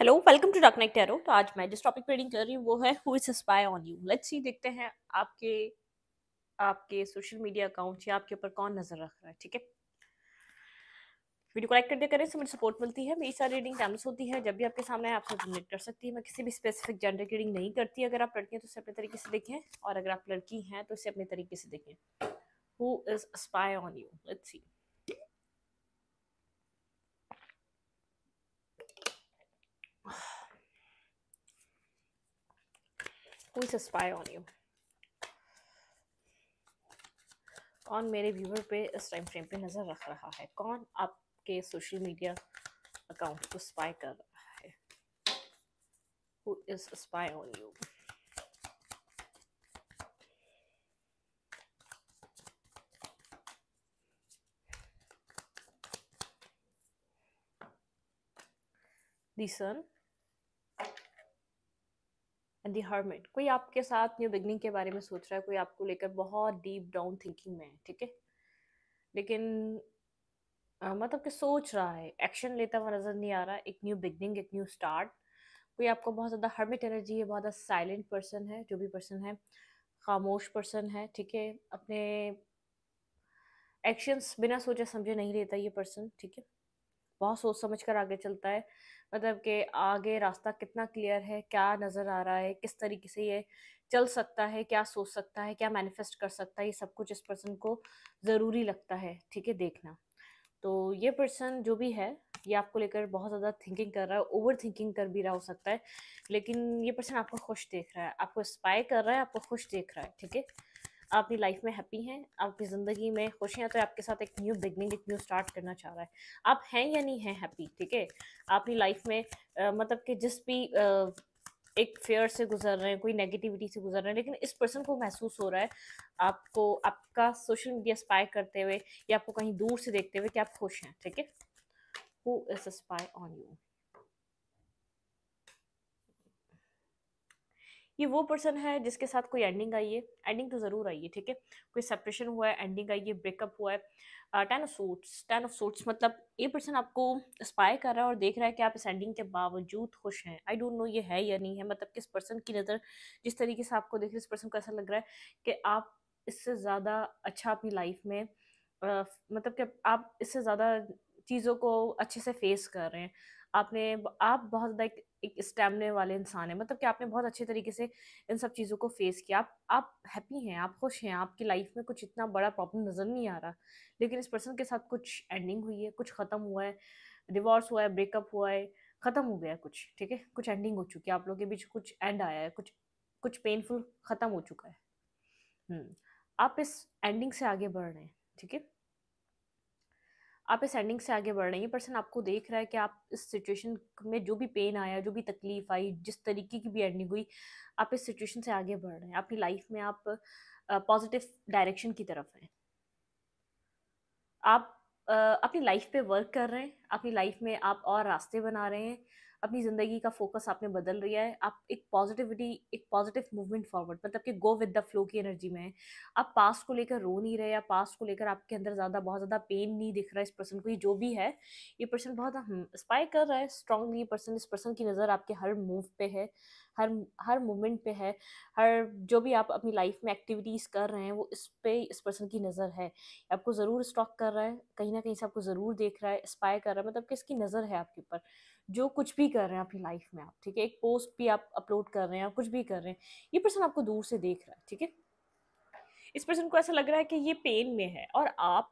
Hello welcome to dark night tarot तो आज मैं जिस टॉपिक पर रीडिंग कर रही हूँ वो है who is spy on you let's see देखते हैं आपके आपके सोशल मीडिया अकाउंट या आपके ऊपर कौन नजर रख रहा है ठीक है वीडियो को लाइक कर दिया करें इससे मुझे सपोर्ट मिलती है मेरी सारी रीडिंग टाइम्स होती है जब भी आपके सामने आपसे रिलेट कर सकती है मैं किसी भी स्पेसिफिक जेंडर की रीडिंग नहीं करती अगर आप लड़की हैं तो इसे अपने तरीके से देखें और अगर आप लड़की हैं तो इसे अपने तरीके से देखें who is spy on you let's see कोई a स्पाई ऑन यू कौन मेरे व्यूवर पे इस टाइम फ्रेम पे नज़र रख रहा है कौन आपके सोशल मीडिया अकाउंट को स्पाई कर रहा है who is spy on you the sun and the hermit कोई आपके साथ न्यू बिगनिंग के बारे में सोच रहा है कोई आपको लेकर बहुत डीप डाउन थिंकिंग में है ठीक है लेकिन आ, मतलब कि सोच रहा है एक्शन लेता हुआ नज़र नहीं आ रहा एक न्यू बिगनिंग एक न्यू स्टार्ट कोई आपको बहुत ज़्यादा हर्मिट एनर्जी है बहुत ज़्यादा साइलेंट पर्सन है जो भी पर्सन है खामोश पर्सन है ठीक है अपने एक्शंस बिना सोचे समझे नहीं लेता ये पर्सन ठीक है बहुत सोच समझ कर आगे चलता है मतलब कि आगे रास्ता कितना क्लियर है क्या नज़र आ रहा है किस तरीके से ये चल सकता है क्या सोच सकता है क्या मैनिफेस्ट कर सकता है ये सब कुछ इस पर्सन को ज़रूरी लगता है ठीक है देखना तो ये पर्सन जो भी है ये आपको लेकर बहुत ज़्यादा थिंकिंग कर रहा है ओवर थिंकिंग कर भी रहा हो सकता है लेकिन ये पर्सन आपको खुश देख रहा है आपको इंस्पायर कर रहा है आपको खुश देख रहा है ठीक है आप अपनी लाइफ में हैप्पी हैं आपकी ज़िंदगी में खुश हैं तो आपके साथ एक न्यू बिगनिंग एक न्यू स्टार्ट करना चाह रहा है आप हैं या नहीं हैं हैप्पी ठीक है आप अपनी लाइफ में आ, मतलब कि जिस भी आ, एक फेयर से गुजर रहे हैं कोई नेगेटिविटी से गुजर रहे हैं लेकिन इस पर्सन को महसूस हो रहा है आपको आपका सोशल मीडिया स्पाई करते हुए या आपको कहीं दूर से देखते हुए कि आप खुश हैं ठीक है who is a spy on you ये वो पर्सन है जिसके साथ कोई एंडिंग आई है एंडिंग तो ज़रूर आई है ठीक है कोई सेपरेशन हुआ है एंडिंग आई है ब्रेकअप हुआ है ten of suits ten of suits मतलब ये पर्सन आपको स्पाई कर रहा है और देख रहा है कि आप इस एंडिंग के बावजूद खुश हैं आई डोंट नो ये है या नहीं है मतलब किस पर्सन की नज़र जिस तरीके से आपको देख रहे इस पर्सन को ऐसा लग रहा है कि आप इससे ज़्यादा अच्छा अपनी लाइफ में आ, uh, मतलब कि आप इससे ज़्यादा चीज़ों को अच्छे से फेस कर रहे हैं आपने आप बहुत ज़्यादा एक, एक स्टेमिने वाले इंसान हैं मतलब कि आपने बहुत अच्छे तरीके से इन सब चीज़ों को फेस किया आप आप हैप्पी हैं आप खुश हैं आपकी लाइफ में कुछ इतना बड़ा प्रॉब्लम नज़र नहीं आ रहा लेकिन इस पर्सन के साथ कुछ एंडिंग हुई है कुछ ख़त्म हुआ है डिवोर्स हुआ है ब्रेकअप हुआ है ख़त्म हो गया है कुछ ठीक है कुछ एंडिंग हो चुकी है आप लोगों के बीच कुछ एंड आया है कुछ कुछ पेनफुल ख़त्म हो चुका है हम्म, आप इस एंडिंग से आगे बढ़ रहे हैं ठीक है आप इस एंडिंग से आगे बढ़ रही हैं पर्सन आपको देख रहा है कि आप इस सिचुएशन में जो भी पेन आया जो भी तकलीफ आई जिस तरीके की भी एंडिंग हुई आप इस सिचुएशन से आगे बढ़ रहे हैं आपकी लाइफ में आप पॉजिटिव डायरेक्शन की तरफ हैं आप अपनी लाइफ पे वर्क कर रहे हैं अपनी लाइफ में आप और रास्ते बना रहे हैं अपनी ज़िंदगी का फोकस आपने बदल रही है आप एक पॉजिटिविटी एक पॉजिटिव मूवमेंट फॉरवर्ड मतलब कि गो विद द फ्लो की एनर्जी में है आप पास को लेकर रो नहीं रहे या पास्ट को लेकर आपके अंदर ज़्यादा बहुत ज़्यादा पेन नहीं दिख रहा है इस पर्सन को ये जो भी है ये पर्सन बहुत इंस्पायर हम्म, कर रहा है स्ट्रांगली पर्सन इस पर्सन की नज़र आपके हर मूव पे है हर हर मोमेंट पे है हर जो भी आप अपनी लाइफ में एक्टिविटीज़ कर रहे हैं वो इस पे इस पर्सन की नज़र है आपको ज़रूर स्टॉक कर रहा है कहीं ना कहीं से आपको ज़रूर देख रहा है इंस्पायर कर रहा है मतलब कि इसकी नज़र है आपके ऊपर जो कुछ भी कर रहे हैं अपनी लाइफ में आप ठीक है एक पोस्ट भी आप अपलोड कर रहे हैं कुछ भी कर रहे हैं ये पर्सन आपको दूर से देख रहा है ठीक है इस पर्सन को ऐसा लग रहा है कि ये पेन में है और आप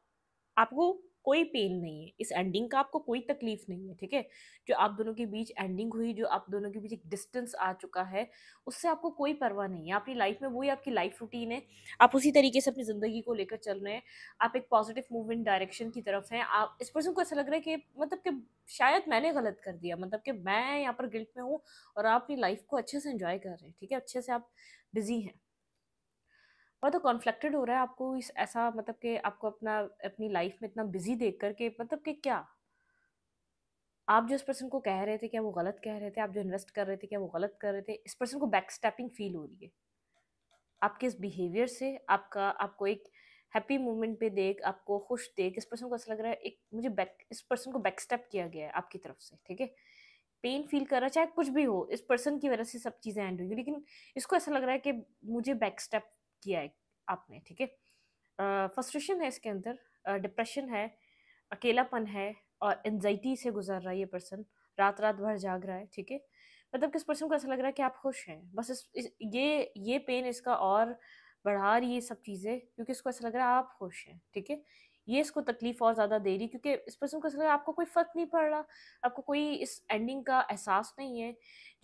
आपको कोई पेन नहीं है इस एंडिंग का आपको कोई तकलीफ नहीं है ठीक है जो आप दोनों के बीच एंडिंग हुई जो आप दोनों के बीच एक डिस्टेंस आ चुका है उससे आपको कोई परवाह नहीं है आपकी लाइफ में वही आपकी लाइफ रूटीन है आप उसी तरीके से अपनी ज़िंदगी को लेकर चल रहे हैं आप एक पॉजिटिव मूवमेंट डायरेक्शन की तरफ हैं आप इस पर्सन को ऐसा लग रहा है कि मतलब कि शायद मैंने गलत कर दिया मतलब कि मैं यहाँ पर गिल्ट में हूँ और आप अपनी लाइफ को अच्छे से इन्जॉय कर रहे हैं ठीक है अच्छे से आप बिजी हैं और तो कॉन्फ्लिक्टेड हो रहा है आपको इस ऐसा मतलब कि आपको अपना अपनी लाइफ में इतना बिजी देख कर के मतलब कि क्या आप जो इस पर्सन को कह रहे थे क्या वो गलत कह रहे थे आप जो इन्वेस्ट कर रहे थे क्या वो गलत कर रहे थे इस पर्सन को बैक स्टेपिंग फील हो रही है आपके इस बिहेवियर से आपका आपको एक हैप्पी मोमेंट पे देख आपको खुश देख इस पर्सन को ऐसा लग रहा है एक मुझे बैक इस पर्सन को बैक स्टेप किया गया है आपकी तरफ से ठीक है पेन फील कर रहा है चाहे कुछ भी हो इस पर्सन की वजह से सब चीज़ें एंड हुई लेकिन इसको ऐसा लग रहा है कि मुझे बैक स्टेप किया है आपने ठीक है फ्रस्ट्रेशन है इसके अंदर डिप्रेशन है अकेलापन है और एनजाइटी से गुजर रहा है ये पर्सन रात रात भर जाग रहा है ठीक है मतलब किस पर्सन को ऐसा लग रहा है कि आप खुश हैं बस इस, इस ये ये पेन इसका और बढ़ा रही है सब चीज़ें क्योंकि इसको ऐसा लग रहा है आप खुश हैं ठीक है ये इसको तकलीफ और ज़्यादा दे रही क्योंकि इस पर्सन को आपको कोई फ़र्क नहीं पड़ रहा आपको कोई इस एंडिंग का एहसास नहीं है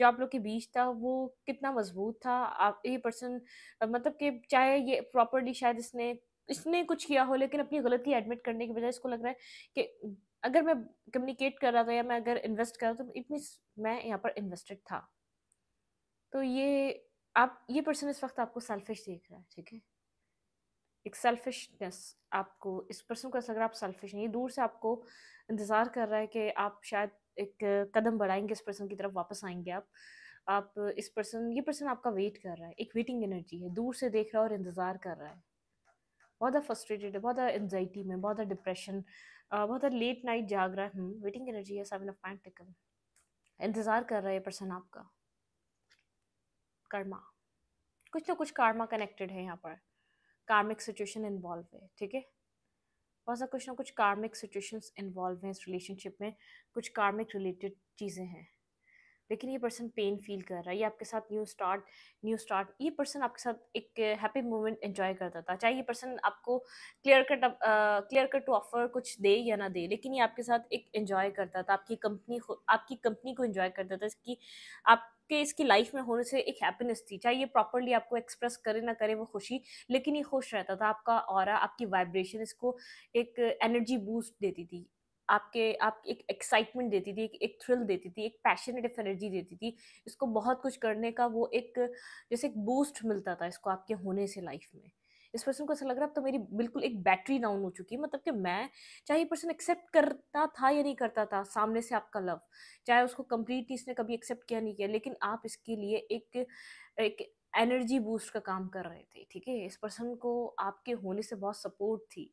जो आप लोग के बीच था वो कितना मजबूत था आप ये पर्सन मतलब कि चाहे ये प्रॉपरली शायद इसने इसने कुछ किया हो लेकिन अपनी गलती एडमिट करने के बजाय इसको लग रहा है कि अगर मैं कम्युनिकेट कर रहा था या मैं अगर इन्वेस्ट कर रहा था तो इट मीन मैं यहाँ पर इन्वेस्टेड था तो ये आप ये पर्सन इस वक्त आपको सेल्फिश देख रहा है ठीक है एक सेल्फिशनेस आपको इस पर्सन को ऐसा लग रहा है आप सेल्फिश नहीं दूर से आपको इंतज़ार कर रहा है कि आप शायद एक कदम बढ़ाएंगे इस पर्सन की तरफ वापस आएंगे आप आप इस पर्सन ये पर्सन आपका वेट कर रहा है एक वेटिंग एनर्जी है दूर से देख रहा है और इंतज़ार कर रहा है बहुत ज़्यादा फ्रस्ट्रेटेड है बहुत ज़्यादा एनजाइटी में बहुत ज़्यादा डिप्रेशन बहुत ज़्यादा लेट नाइट जाग रहा है वेटिंग हम्म, एनर्जी है सेवन ऑफ पैंट टिकल इंतज़ार कर रहा है ये पर्सन आपका कर्मा कुछ ना कुछ कार्मा कनेक्टेड है यहाँ पर कार्मिक सिचुएशन इन्वॉल्व है ठीक है बहुत सा कुछ ना कुछ कार्मिक सिचुएशंस इन्वॉल्व हैं इस रिलेशनशिप में कुछ कार्मिक रिलेटेड चीज़ें हैं लेकिन ये पर्सन पेन फील कर रहा है ये आपके साथ न्यू स्टार्ट न्यू स्टार्ट ये पर्सन आपके साथ एक हैप्पी मोमेंट इन्जॉय करता था चाहे ये पर्सन आपको clear cut clear cut to offer कुछ दे या ना दे लेकिन ये आपके साथ एक एंजॉय करता था आपकी कंपनी आपकी कंपनी को इन्जॉय करता था इसकी आप कि इसकी लाइफ में होने से एक हैप्पीनेस थी चाहे ये प्रॉपरली आपको एक्सप्रेस करे ना करे वो खुशी लेकिन ये खुश रहता था आपका और आपकी वाइब्रेशन इसको एक एनर्जी बूस्ट देती थी आपके आप एक एक्साइटमेंट देती थी एक, एक थ्रिल देती थी एक पैशनेट एनर्जी देती थी इसको बहुत कुछ करने का वो एक जैसे एक बूस्ट मिलता था इसको आपके होने से लाइफ में इस पर्सन को ऐसा लग रहा है तो मेरी बिल्कुल एक बैटरी डाउन हो चुकी है मतलब कि मैं चाहे ये पर्सन एक्सेप्ट करता था या नहीं करता था सामने से आपका लव चाहे उसको कम्प्लीटली इसने कभी एक्सेप्ट किया नहीं किया लेकिन आप इसके लिए एक एक एनर्जी बूस्ट का काम कर रहे थे ठीक है इस पर्सन को आपके होने से बहुत सपोर्ट थी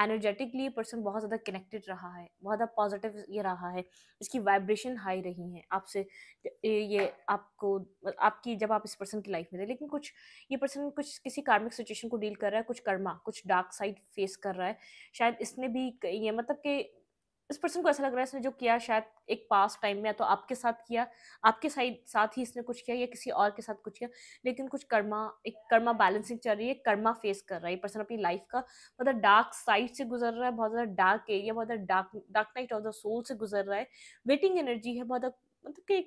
एनर्जेटिकली पर्सन बहुत ज़्यादा कनेक्टेड रहा है बहुत ज़्यादा पॉजिटिव ये रहा है इसकी वाइब्रेशन हाई रही है आपसे ये आपको आपकी जब आप इस पर्सन की लाइफ में थे लेकिन कुछ ये पर्सन कुछ किसी कार्मिक सिचुएशन को डील कर रहा है कुछ कर्मा कुछ डार्क साइड फेस कर रहा है शायद इसने भी ये मतलब कि इस पर्सन को ऐसा लग रहा है इसने जो किया शायद एक पास टाइम में या तो आपके साथ किया आपके साथ साथ ही इसने कुछ किया या किसी और के साथ कुछ किया लेकिन कुछ कर्मा एक कर्मा बैलेंसिंग चल रही है कर्मा फेस कर रहा है पर्सन अपनी लाइफ का मतलब डार्क साइड से गुजर रहा है बहुत ज़्यादा डार्क एरिया बहुत ज़्यादा dark dark night of the soul से गुजर रहा है वेटिंग एनर्जी है बहुत मतलब कि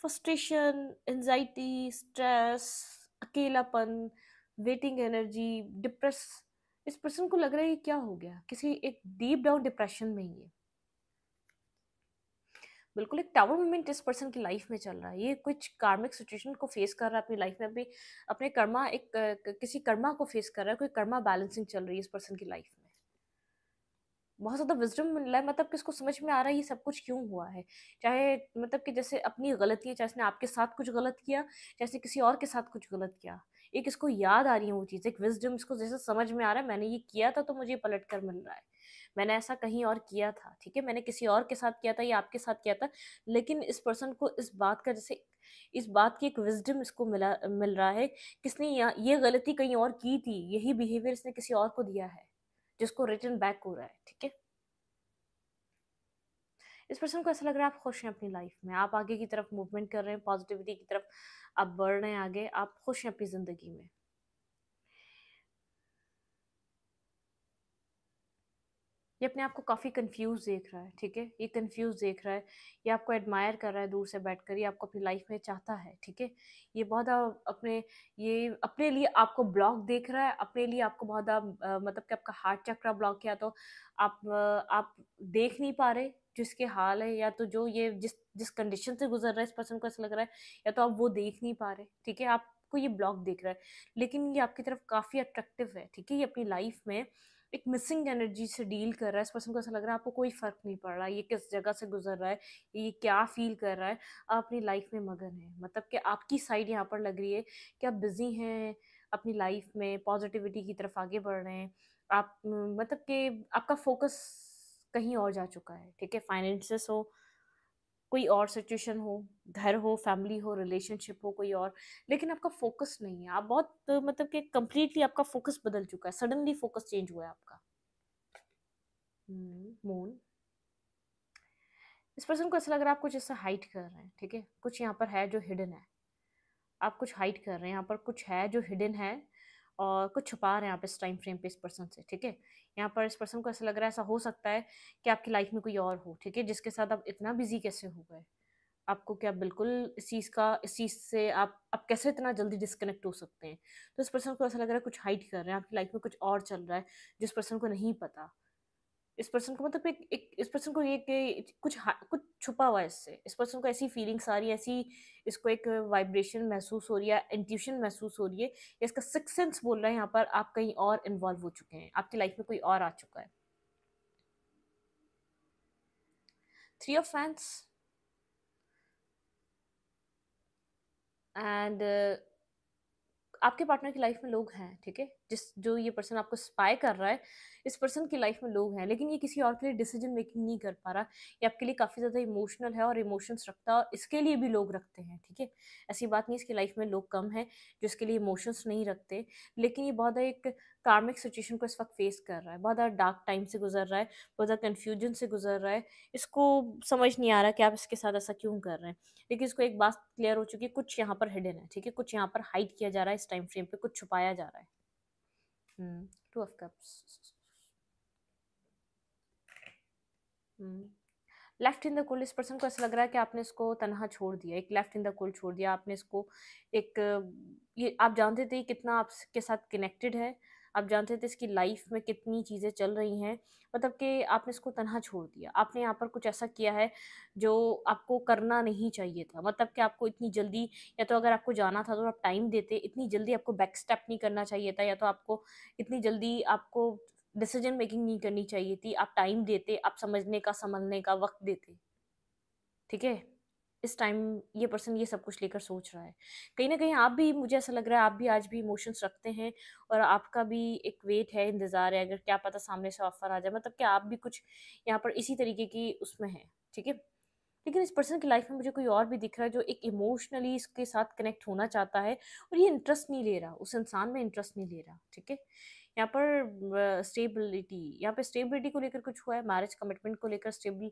फ्रस्ट्रेशन एनजाइटी स्ट्रेस अकेलापन वेटिंग एनर्जी डिप्रेस इस पर्सन को लग रहा है ये क्या हो गया किसी एक डीप डाउन डिप्रेशन में ये बिल्कुल एक टावर मोमेंट इस पर्सन की लाइफ में चल रहा है ये कुछ कार्मिक सिचुएशन को फेस कर रहा है अपनी लाइफ में अभी अपने कर्मा एक किसी कर्मा को फेस कर रहा है कोई कर्मा बैलेंसिंग चल रही है इस पर्सन की लाइफ में बहुत ज़्यादा विजडम मिल रहा है मतलब कि इसको समझ में आ रहा है ये सब कुछ क्यों हुआ है चाहे मतलब कि जैसे अपनी गलती है चाहे इसने आपके साथ कुछ गलत किया चाहे किसी और के साथ कुछ गलत किया एक इसको याद आ रही है वो चीज़ एक विजडम इसको जैसे समझ में आ रहा है मैंने ये किया था तो मुझे पलट कर मिल रहा है मैंने ऐसा कहीं और किया था ठीक है मैंने किसी और के साथ किया था या आपके साथ किया था लेकिन इस पर्सन को इस बात का जैसे इस बात की एक विजडम इसको मिला मिल रहा है किसने ये गलती कहीं और की थी यही बिहेवियर इसने किसी और को दिया है जिसको रिटर्न बैक हो रहा है ठीक है इस पर्सन को ऐसा लग रहा है आप खुश हैं अपनी लाइफ में आप आगे की तरफ मूवमेंट कर रहे हैं पॉजिटिविटी की तरफ आप बढ़ रहे हैं आगे आप खुश हैं अपनी ज़िंदगी में ये अपने आप को काफ़ी कंफ्यूज देख रहा है ठीक है ये कंफ्यूज देख रहा है ये आपको एडमायर कर रहा है दूर से बैठ कर ये आपको अपनी लाइफ में चाहता है ठीक है ये बहुत अपने ये अपने लिए आपको ब्लॉक देख रहा है अपने लिए आपको बहुत मतलब कि आपका हार्ट चक्रा ब्लॉक किया तो आप आप देख नहीं पा रहे जो इसके हाल है या तो जो ये जिस जिस कंडीशन से गुजर रहा है इस पर्सन को ऐसा लग रहा है या तो आप वो देख नहीं पा रहे ठीक है आपको ये ब्लॉक देख रहा है लेकिन ये आपकी तरफ काफ़ी अट्रैक्टिव है ठीक है ये अपनी लाइफ में एक मिसिंग एनर्जी से डील कर रहा है इस पर्सन को ऐसा लग रहा है आपको कोई फ़र्क नहीं पड़ रहा है ये किस जगह से गुजर रहा है ये क्या फील कर रहा है आप अपनी लाइफ में मगन है मतलब कि आपकी साइड यहाँ पर लग रही है कि आप बिज़ी हैं अपनी लाइफ में पॉजिटिविटी की तरफ आगे बढ़ रहे हैं आप मतलब कि आपका फोकस कहीं और जा चुका है ठीक है फाइनेंसेस हो कोई और सिचुएशन हो घर हो फैमिली हो रिलेशनशिप हो कोई और लेकिन आपका फोकस नहीं है आप बहुत मतलब कि कंप्लीटली आपका फोकस बदल चुका है सडनली फोकस चेंज हुआ है आपका मून हम्म, इस पर्सन को ऐसा लग रहा है आप कुछ ऐसा हाइट कर रहे हैं ठीक है कुछ यहाँ पर है जो हिडन है आप कुछ हाइट कर रहे हैं यहाँ पर कुछ है जो हिडन है और कुछ छुपा रहे हैं आप इस टाइम फ्रेम पे इस पर्सन से ठीक है यहाँ पर इस पर्सन को ऐसा लग रहा है ऐसा हो सकता है कि आपकी लाइफ में कोई और हो ठीक है जिसके साथ आप इतना बिजी कैसे हो गए आपको क्या बिल्कुल इस चीज़ का इस चीज़ से आप आप कैसे इतना जल्दी डिस्कनेक्ट हो सकते हैं तो इस पर्सन को ऐसा लग रहा है कुछ हाइड कर रहे हैं आपकी लाइफ में कुछ और चल रहा है जिस पर्सन को नहीं पता इस पर्सन को मतलब एक, एक इस पर्सन को ये कि कुछ कुछ छुपा हुआ है इससे इस पर्सन को ऐसी फीलिंग्स आ रही है ऐसी इसको एक वाइब्रेशन महसूस हो रही है इंट्यूशन महसूस हो रही है या इसका सिक्स सेंस बोल रहा है यहाँ पर आप कहीं और इन्वॉल्व हो चुके हैं आपकी लाइफ में कोई और आ चुका है थ्री ऑफ फैंस एंड आपके पार्टनर की लाइफ में लोग हैं ठीक है जिस जो ये पर्सन आपको स्पाई कर रहा है इस पर्सन की लाइफ में लोग हैं लेकिन ये किसी और के लिए डिसीजन मेकिंग नहीं कर पा रहा ये आपके लिए काफ़ी ज़्यादा इमोशनल है और इमोशंस रखता है और इसके लिए भी लोग रखते हैं ठीक है ऐसी बात नहीं इसकी लाइफ में लोग कम हैं जो इसके लिए इमोशंस नहीं रखते लेकिन ये बहुत एक कार्मिक सिचुएशन को इस वक्त फेस कर रहा है बहुत ज़्यादा डार्क टाइम से गुजर रहा है बहुत ज़्यादा कन्फ्यूजन से गुजर रहा है इसको समझ नहीं आ रहा कि आप इसके साथ ऐसा क्यों कर रहे हैं लेकिन इसको एक बात क्लियर हो चुकी है कुछ यहाँ पर हिडन है ठीक है कुछ यहाँ पर हाइड किया जा रहा है इस टाइम फ्रेम पर कुछ छुपाया जा रहा है two of cups left in the cold इस पर्सन को ऐसा लग रहा है कि आपने इसको तनहा छोड़ दिया एक लेफ्ट इन द कोल छोड़ दिया आपने इसको एक ये आप जानते थे कितना आपके साथ कनेक्टेड है आप जानते थे तो इसकी लाइफ में कितनी चीज़ें चल रही हैं मतलब कि आपने इसको तनहा छोड़ दिया आपने यहाँ पर कुछ ऐसा किया है जो आपको करना नहीं चाहिए था मतलब कि आपको इतनी जल्दी या तो अगर आपको जाना था तो आप टाइम देते इतनी जल्दी आपको बैक स्टेप नहीं करना चाहिए था या तो आपको इतनी जल्दी आपको डिसीजन मेकिंग नहीं करनी चाहिए थी आप टाइम देते आप समझने का संभलने का वक्त देते ठीक है इस टाइम ये पर्सन ये सब कुछ लेकर सोच रहा है कहीं ना कहीं आप भी मुझे ऐसा लग रहा है आप भी आज भी इमोशंस रखते हैं और आपका भी एक वेट है इंतज़ार है अगर क्या पता सामने से ऑफर आ जाए मतलब कि आप भी कुछ यहाँ पर इसी तरीके की उसमें है ठीक है लेकिन इस पर्सन की लाइफ में मुझे कोई और भी दिख रहा है जो एक इमोशनली इसके साथ कनेक्ट होना चाहता है और ये इंटरेस्ट नहीं ले रहा उस इंसान में इंटरेस्ट नहीं ले रहा ठीक है यहाँ पर स्टेबिलिटी यहाँ पर स्टेबिलिटी को लेकर कुछ हुआ है मैरिज कमिटमेंट को लेकर स्टेबल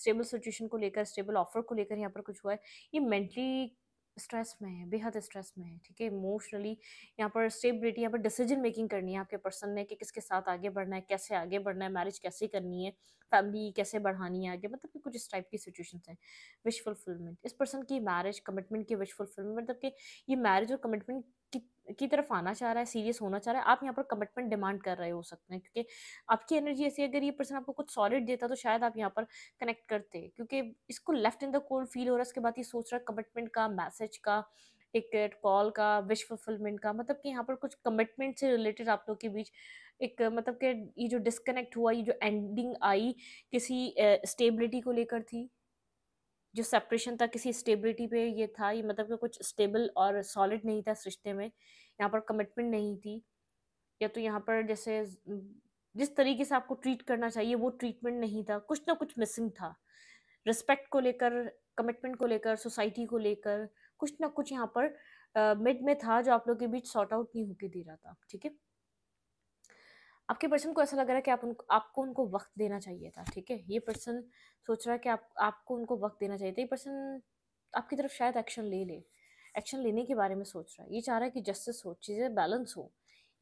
स्टेबल सिचुएशन को लेकर स्टेबल ऑफर को लेकर यहाँ पर कुछ हुआ है ये मेंटली स्ट्रेस में है बेहद स्ट्रेस में है ठीक है इमोशनली यहाँ पर स्टेबिलिटी यहाँ पर डिसीजन मेकिंग करनी है आपके पर्सन ने कि किसके साथ आगे बढ़ना है कैसे आगे बढ़ना है मैरिज कैसे करनी है फैमिली कैसे बढ़ानी है आगे मतलब कि कुछ इस टाइप की सिचुएशन है विश फुलफिलमेंट इस पर्सन की मैरिज कमिटमेंट की विश फुलफिलमेंट मतलब कि ये मैरिज और कमिटमेंट की तरफ आना चाह रहा है सीरियस होना चाह रहा है आप यहाँ पर कमिटमेंट डिमांड कर रहे हो सकते हैं क्योंकि आपकी एनर्जी ऐसी अगर ये पर्सन आपको कुछ सॉलिड देता तो शायद आप यहाँ पर कनेक्ट करते क्योंकि इसको left in the cold feel हो रहा है इसके बाद ये सोच रहा है कमिटमेंट का मैसेज का टिकट कॉल का विश फुलफिलमेंट का मतलब कि यहाँ पर कुछ कमिटमेंट से रिलेटेड आप लोग के बीच एक मतलब कि ये जो डिसकनेक्ट हुआ ये जो एंडिंग आई किसी स्टेबिलिटी को लेकर थी जो सेपरेशन था किसी स्टेबिलिटी पे ये था ये मतलब कि कुछ स्टेबल और सॉलिड नहीं था इस रिश्ते में यहाँ पर कमिटमेंट नहीं थी या तो यहाँ पर जैसे जिस तरीके से आपको ट्रीट करना चाहिए वो ट्रीटमेंट नहीं था कुछ ना कुछ मिसिंग था रिस्पेक्ट को लेकर कमिटमेंट को लेकर सोसाइटी को लेकर कुछ ना कुछ यहाँ पर मिड में था जो आप लोग के बीच सॉर्ट आउट नहीं होके दे रहा था ठीक है आपके पर्सन को ऐसा लग रहा है कि आप उनको आपको उनको वक्त देना चाहिए था ठीक है ये पर्सन सोच रहा है कि आप आपको उनको वक्त देना चाहिए था ये पर्सन आपकी तरफ शायद एक्शन ले ले एक्शन लेने के बारे में सोच रहा है ये चाह रहा है कि जस्टिस हो चीज़ें बैलेंस हो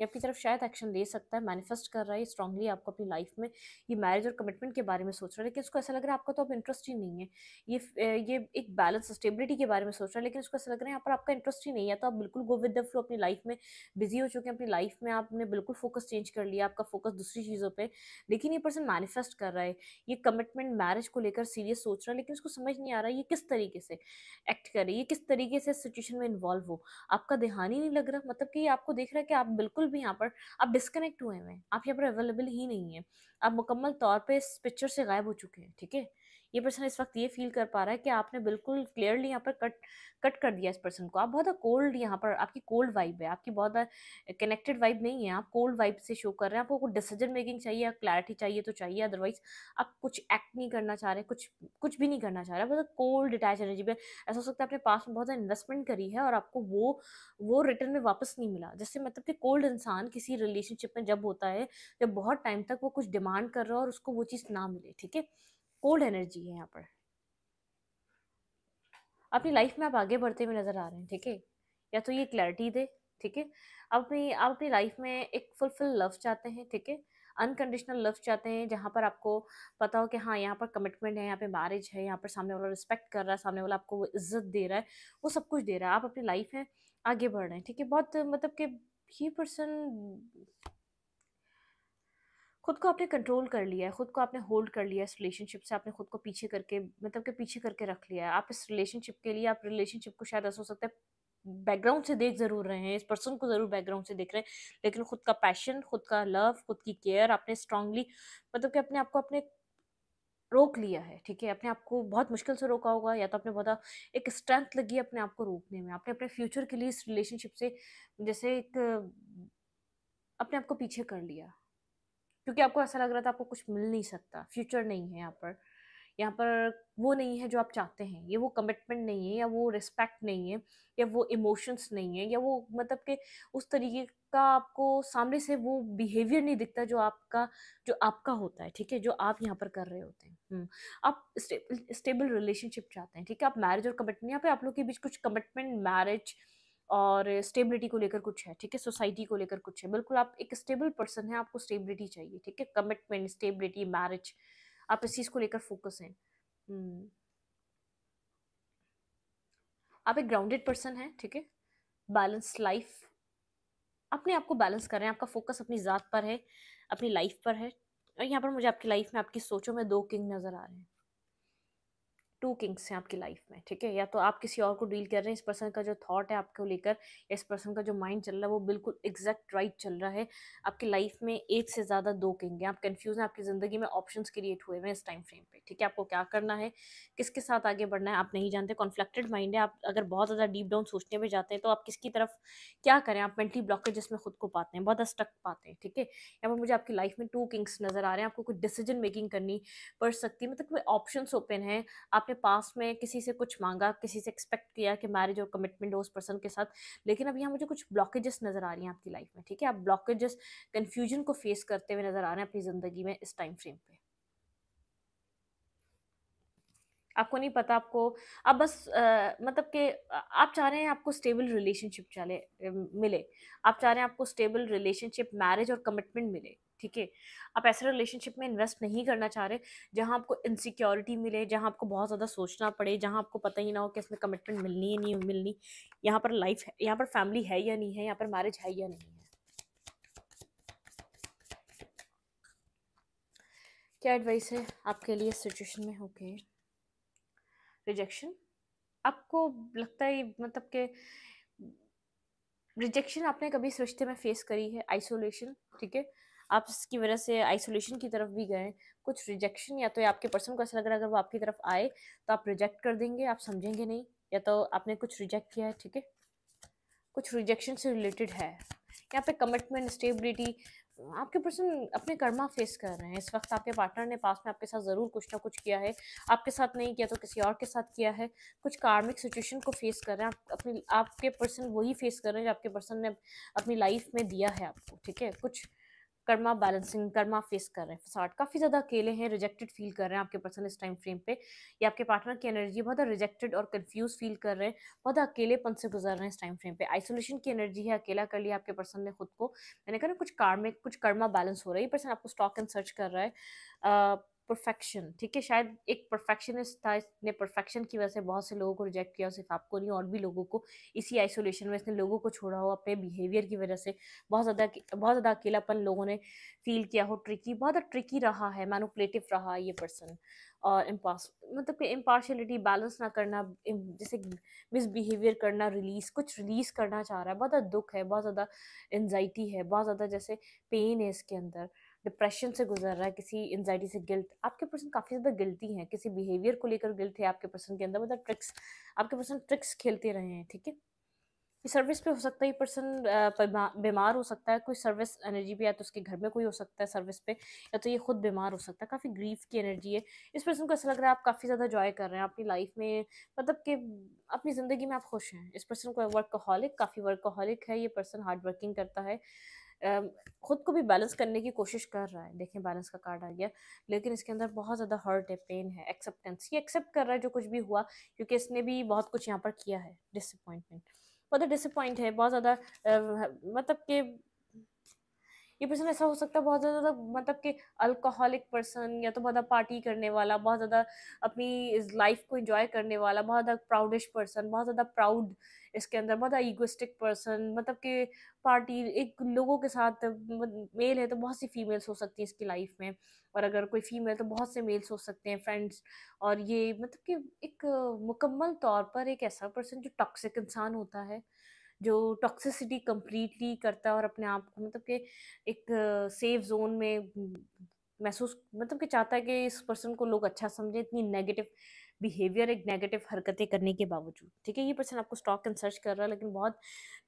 ये आपकी तरफ शायद एक्शन ले सकता है मैनिफेस्ट कर रहा है स्ट्रांगली आपको अपनी लाइफ में ये मैरिज और कमिटमेंट के बारे में सोच रहा है लेकिन उसको ऐसा लग रहा है आपका तो अब इंटरेस्ट ही नहीं है ये ये एक बैलेंस स्टेबिलिटी के बारे में सोच रहा है लेकिन उसको ऐसा लग रहा है यहाँ पर आपका इंटरेस्ट ही नहीं है तो आप बिल्कुल गो विद द फ्लो अपनी लाइफ में बिजी हो चुके हैं अपनी लाइफ में आपने बिल्कुल फोकस चेंज कर लिया आपका फोकस दूसरी चीज़ों पर लेकिन ये पर्सन मैनिफेस्ट कर रहा है ये कमिटमेंट मैरिज को लेकर सीरियस सोच रहा है लेकिन उसको समझ नहीं आ रहा है ये किस तरीके से एक्ट रही है किस तरीके से सिचुएशन में इन्वॉल्व हो आपका ध्यान ही नहीं लग रहा मतलब कि आपको देख रहा है कि आप बिल्कुल बिल्कुल भी यहाँ पर आप डिस्कनेक्ट हुए हुए हैं आप यहाँ पर अवेलेबल ही नहीं है आप मुकम्मल तौर पर इस पिक्चर से गायब हो चुके हैं ठीक है ये पर्सन इस वक्त ये फील कर पा रहा है कि आपने बिल्कुल क्लियरली यहाँ पर कट कट कर दिया इस पर्सन को आप बहुत कोल्ड यहाँ पर आपकी कोल्ड वाइब है आपकी बहुत कनेक्टेड वाइब नहीं है आप कोल्ड वाइब से शो कर रहे हैं आपको कुछ डिसीजन मेकिंग चाहिए क्लैरिटी चाहिए तो चाहिए अदरवाइज आप कुछ एक्ट नहीं करना चाह रहे कुछ कुछ भी नहीं करना चाह रहे बहुत कोल्ड डिटैच एनर्जी पर ऐसा हो सकता है आपने पास में बहुत इन्वेस्टमेंट करी है और आपको वो वो रिटर्न में वापस नहीं मिला जैसे मतलब कि कोल्ड इंसान किसी रिलेशनशिप में जब होता है जब बहुत टाइम तक वो कुछ डिमांड कर रहा है और उसको वो चीज़ ना मिले ठीक है कोल्ड एनर्जी है यहाँ पर अपनी लाइफ में आप आगे बढ़ते हुए नज़र आ रहे हैं ठीक है या तो ये क्लैरिटी दे ठीक है आप अपनी आप अपनी लाइफ में एक फुलफिल लव चाहते हैं ठीक है अनकंडीशनल लव चाहते हैं जहाँ पर आपको पता हो कि हाँ यहाँ पर कमिटमेंट है यहाँ पे मैरिज है यहाँ पर सामने वाला रिस्पेक्ट कर रहा है सामने वाला आपको वो इज्जत दे रहा है वो सब कुछ दे रहा है आप अपनी लाइफ में आगे बढ़ रहे हैं ठीक है बहुत मतलब कि ही पर्सन खुद को आपने कंट्रोल कर लिया है खुद को आपने होल्ड कर लिया है इस रिलेशनशिप से आपने खुद को पीछे करके मतलब कि पीछे करके रख लिया है आप इस रिलेशनशिप के लिए आप रिलेशनशिप को शायद ऐसा हो सकता है बैकग्राउंड से देख जरूर रहे हैं इस पर्सन को जरूर बैकग्राउंड से देख रहे हैं लेकिन खुद का पैशन खुद का लव खुद की केयर आपने स्ट्रांगली मतलब कि अपने आप को अपने रोक लिया है ठीक है अपने आप को बहुत मुश्किल से रोका होगा या तो आपने बहुत एक स्ट्रेंथ लगी अपने आप को रोकने में आपने अपने फ्यूचर के लिए इस रिलेशनशिप से जैसे एक अपने आप को पीछे कर लिया क्योंकि आपको ऐसा लग रहा था आपको कुछ मिल नहीं सकता फ्यूचर नहीं है यहाँ पर यहाँ पर वो नहीं है जो आप चाहते हैं ये वो कमिटमेंट नहीं है या वो रिस्पेक्ट नहीं है या वो इमोशंस नहीं है या वो मतलब के उस तरीके का आपको सामने से वो बिहेवियर नहीं दिखता जो आपका जो आपका होता है ठीक है जो आप यहाँ पर कर रहे होते हैं हम्म, आप स्टेबल रिलेशनशिप चाहते हैं ठीक है आप मैरिज और कमिटमेंट यहाँ पे आप लोग के बीच कुछ कमिटमेंट मैरिज और स्टेबिलिटी को लेकर कुछ है ठीक है सोसाइटी को लेकर कुछ है बिल्कुल आप एक स्टेबल पर्सन है आपको स्टेबिलिटी चाहिए ठीक है कमिटमेंट स्टेबिलिटी मैरिज आप इस चीज़ को लेकर फोकस हैं हम्म। आप एक ग्राउंडेड पर्सन है ठीक है बैलेंस लाइफ अपने आप को बैलेंस कर रहे हैं आपका फोकस अपनी ज़ात पर है अपनी लाइफ पर है और यहाँ पर मुझे आपकी लाइफ में आपकी सोचों में दो किंग नज़र आ रहे हैं टू किंग्स हैं आपकी लाइफ में ठीक है या तो आप किसी और को डील कर रहे हैं इस पर्सन का जो थॉट है आपको लेकर इस पर्सन का जो माइंड चल रहा है वो बिल्कुल एग्जैक्ट राइट चल रहा है आपकी लाइफ में एक से ज़्यादा दो किंग हैं आप कन्फ्यूज हैं आपकी ज़िंदगी में ऑप्शन क्रिएट हुए हैं इस टाइम फ्रेम पे ठीक है आपको क्या करना है किसके साथ आगे बढ़ना है आप नहीं जानते कॉन्फ्लिक्टेड माइंड है आप अगर बहुत ज़्यादा डीप डाउन सोचने पर जाते हैं तो आप किसकी तरफ क्या करें आप मेंटली ब्लॉकेज में खुद को पाते हैं बहुत स्टक पाते हैं ठीक है यहाँ पर मुझे आपकी लाइफ में टू किंग्स नज़र आ रहे हैं आपको कुछ डिसीजन मेकिंग करनी पड़ सकती है मतलब कोई ऑप्शन ओपन है आपने आपने पास्ट में किसी से कुछ मांगा किसी से एक्सपेक्ट किया कि मैरिज और कमिटमेंट हो उस पर्सन के साथ लेकिन अब यहाँ मुझे कुछ ब्लॉकेजेस नज़र आ रही हैं आपकी लाइफ में ठीक है आप ब्लॉकेजेस कन्फ्यूजन को फेस करते हुए नज़र आ रहे हैं अपनी ज़िंदगी में इस टाइम फ्रेम पर आपको नहीं पता आपको आप बस आ, मतलब कि आप चाह रहे हैं आपको स्टेबल रिलेशनशिप चले मिले आप चाह रहे हैं आपको स्टेबल रिलेशनशिप मैरिज और कमिटमेंट मिले ठीक है आप ऐसे रिलेशनशिप में इन्वेस्ट नहीं करना चाह रहे जहाँ आपको इनसिक्योरिटी मिले जहाँ आपको बहुत ज़्यादा सोचना पड़े जहाँ आपको पता ही ना हो कि इसमें कमिटमेंट मिलनी है नहीं मिलनी यहाँ पर लाइफ है यहाँ पर फैमिली है या नहीं है यहाँ पर मैरिज है या नहीं है क्या एडवाइस है आपके लिए सिचुएशन में ओके रिजेक्शन आपको लगता है मतलब कि रिजेक्शन आपने कभी इस रिश्ते में फेस करी है आइसोलेशन ठीक है आप इसकी वजह से आइसोलेशन की तरफ भी गए कुछ रिजेक्शन या तो आपके पर्सन को ऐसा लग रहा है अगर वो आपकी तरफ आए तो आप रिजेक्ट कर देंगे आप समझेंगे नहीं या तो आपने कुछ रिजेक्ट किया है ठीक है कुछ रिजेक्शन से रिलेटेड है यहाँ पे कमिटमेंट स्टेबिलिटी आपके पर्सन अपने कर्मा फेस कर रहे हैं इस वक्त आपके पार्टनर ने पास में आपके साथ ज़रूर कुछ ना कुछ किया है आपके साथ नहीं किया तो किसी और के साथ किया है कुछ कार्मिक सिचुएशन को फेस कर रहे हैं आप अपनी आपके पर्सन वही फेस कर रहे हैं जो आपके पर्सन ने अपनी लाइफ में दिया है आपको ठीक है कुछ कर्मा बैलेंसिंग कर्मा फेस कर रहे हैं फसाट काफ़ी ज़्यादा अकेले हैं रिजेक्टेड फील कर रहे हैं आपके पर्सन इस टाइम फ्रेम पे या आपके पार्टनर की एनर्जी बहुत रिजेक्टेड और कंफ्यूज फील कर रहे हैं बहुत अकेलेपन से गुजर रहे हैं इस टाइम फ्रेम पे आइसोलेशन की एनर्जी है अकेला कर लिया आपके पर्सन ने खुद को मैंने कहा ना कुछ कार्मिक कुछ कर्मा बैलेंस हो रहा है ये पर्सन आपको स्टॉक एंड सर्च कर रहा है परफेक्शन ठीक है शायद एक परफेक्शनिस्ट था इसने परफेक्शन की वजह से बहुत से लोगों को रिजेक्ट किया सिर्फ आपको नहीं और भी लोगों को इसी आइसोलेशन में इसने लोगों को छोड़ा हो अपने बिहेवियर की वजह से बहुत ज़्यादा बहुत ज़्यादा अकेलापन लोगों ने फील किया हो ट्रिकी बहुत ज्यादा ट्रिकी रहा है मैनुपलेटिव रहा ये पर्सन और इम्पास मतलब कि इम्पार्शलिटी बैलेंस ना करना जैसे मिसबिहेवियर करना रिलीज़ कुछ रिलीज़ करना चाह रहा है बहुत ज़्यादा दुख है बहुत ज़्यादा एनजाइटी है बहुत ज़्यादा जैसे पेन है इसके अंदर डिप्रेशन से गुजर रहा है किसी एनजाइटी से गिल्ट आपके पर्सन काफ़ी ज़्यादा गिल्टी हैं किसी बिहेवियर को लेकर गिल्ट है आपके पर्सन के अंदर मतलब ट्रिक्स आपके पर्सन ट्रिक्स खेलते रहे हैं ठीक है ये सर्विस पे हो सकता है ये पर्सन बीमार हो सकता है कोई सर्विस एनर्जी भी या तो उसके घर में कोई हो सकता है सर्विस पे या तो ये खुद बीमार हो सकता है काफ़ी ग्रीफ की एनर्जी है इस पर्सन को ऐसा लग रहा है आप काफ़ी ज़्यादा जॉय कर रहे हैं अपनी लाइफ में मतलब कि अपनी ज़िंदगी में आप खुश हैं इस पर्सन को वर्कहॉलिक काफ़ी वर्कहॉलिक है ये पर्सन हार्ड वर्किंग करता है ख़ुद को भी बैलेंस करने की कोशिश कर रहा है देखें बैलेंस का कार्ड आ गया लेकिन इसके अंदर बहुत ज़्यादा हर्ट है पेन है एक्सेप्टेंस ये एक्सेप्ट कर रहा है जो कुछ भी हुआ क्योंकि इसने भी बहुत कुछ यहाँ पर किया है डिसअपॉइंटमेंट बहुत डिसअपॉइंट है बहुत ज़्यादा मतलब कि ये पर्सन ऐसा हो सकता है बहुत ज़्यादा मतलब कि अल्कोहलिक पर्सन या तो बहुत ज़्यादा पार्टी करने वाला बहुत ज़्यादा अपनी इस लाइफ को इंजॉय करने वाला बहुत ज़्यादा प्राउडिश पर्सन बहुत ज़्यादा प्राउड इसके अंदर बहुत ईगोस्टिक पर्सन मतलब कि पार्टी एक लोगों के साथ मेल मतलब है तो बहुत सी फीमेल्स हो सकती हैं इसकी लाइफ में और अगर कोई फीमेल तो बहुत से मेल्स हो सकते हैं फ्रेंड्स और ये मतलब कि एक मुकम्मल तौर पर एक ऐसा पर्सन जो टॉक्सिक इंसान होता है जो टॉक्सिसिटी कंप्लीटली करता है और अपने आप को मतलब कि एक सेफ जोन में महसूस मतलब कि चाहता है कि इस पर्सन को लोग अच्छा समझें इतनी नेगेटिव बिहेवियर एक नेगेटिव हरकतें करने के बावजूद ठीक है ये पर्सन आपको स्टॉक एंड सर्च कर रहा है लेकिन बहुत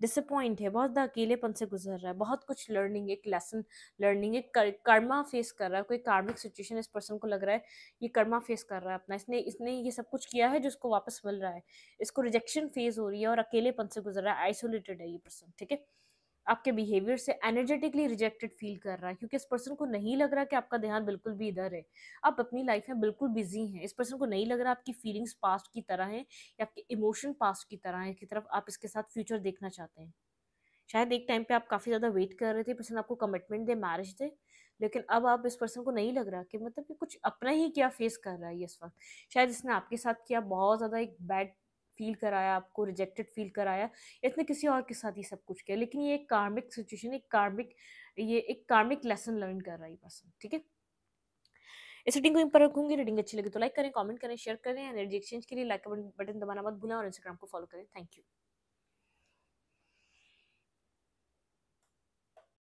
डिसअपॉइंट है बहुत अकेलेपन से गुजर रहा है बहुत कुछ लर्निंग एक लेसन लर्निंग एक कर्मा फेस कर रहा है कोई कार्मिक सिचुएशन इस पर्सन को लग रहा है ये कर्मा फेस कर रहा है अपना इसने इसने ये सब कुछ किया है जो इसको वापस मिल रहा है इसको रिजेक्शन फेज हो रही है और अकेलेपन से गुजर रहा है आइसोलेटेड है ये पर्सन ठीक है आपके बिहेवियर से एनर्जेटिकली रिजेक्टेड फील कर रहा है क्योंकि इस पर्सन को नहीं लग रहा कि आपका ध्यान बिल्कुल भी इधर है आप अपनी लाइफ में बिल्कुल बिजी हैं इस पर्सन को नहीं लग रहा आपकी फीलिंग्स पास्ट की तरह हैं या आपके इमोशन पास्ट की तरह हैं की तरफ आप इसके साथ फ्यूचर देखना चाहते हैं शायद एक टाइम पे आप काफ़ी ज़्यादा वेट कर रहे थे पर्सन आपको कमिटमेंट दे मैरिज दे लेकिन अब आप इस पर्सन को नहीं लग रहा कि मतलब कि कुछ अपना ही क्या फेस कर रहा है इस वक्त शायद इसने आपके साथ किया बहुत ज़्यादा एक बैड फील कराया आपको रिजेक्टेड फील कराया इसने किसी और के साथ ये सब कुछ किया लेकिन ये एक कार्मिक सिचुएशन एक कार्मिक ये एक कार्मिक लेसन लर्न कर रहा है पर्सन ठीक है इस रीडिंग को इन पर रखूंगी रीडिंग अच्छी लगी तो लाइक करें कमेंट करें शेयर करें एनर्जी एक्सचेंज के लिए लाइक बटन दबाना मत भूलें और इंस्टाग्राम को फॉलो करें थैंक यू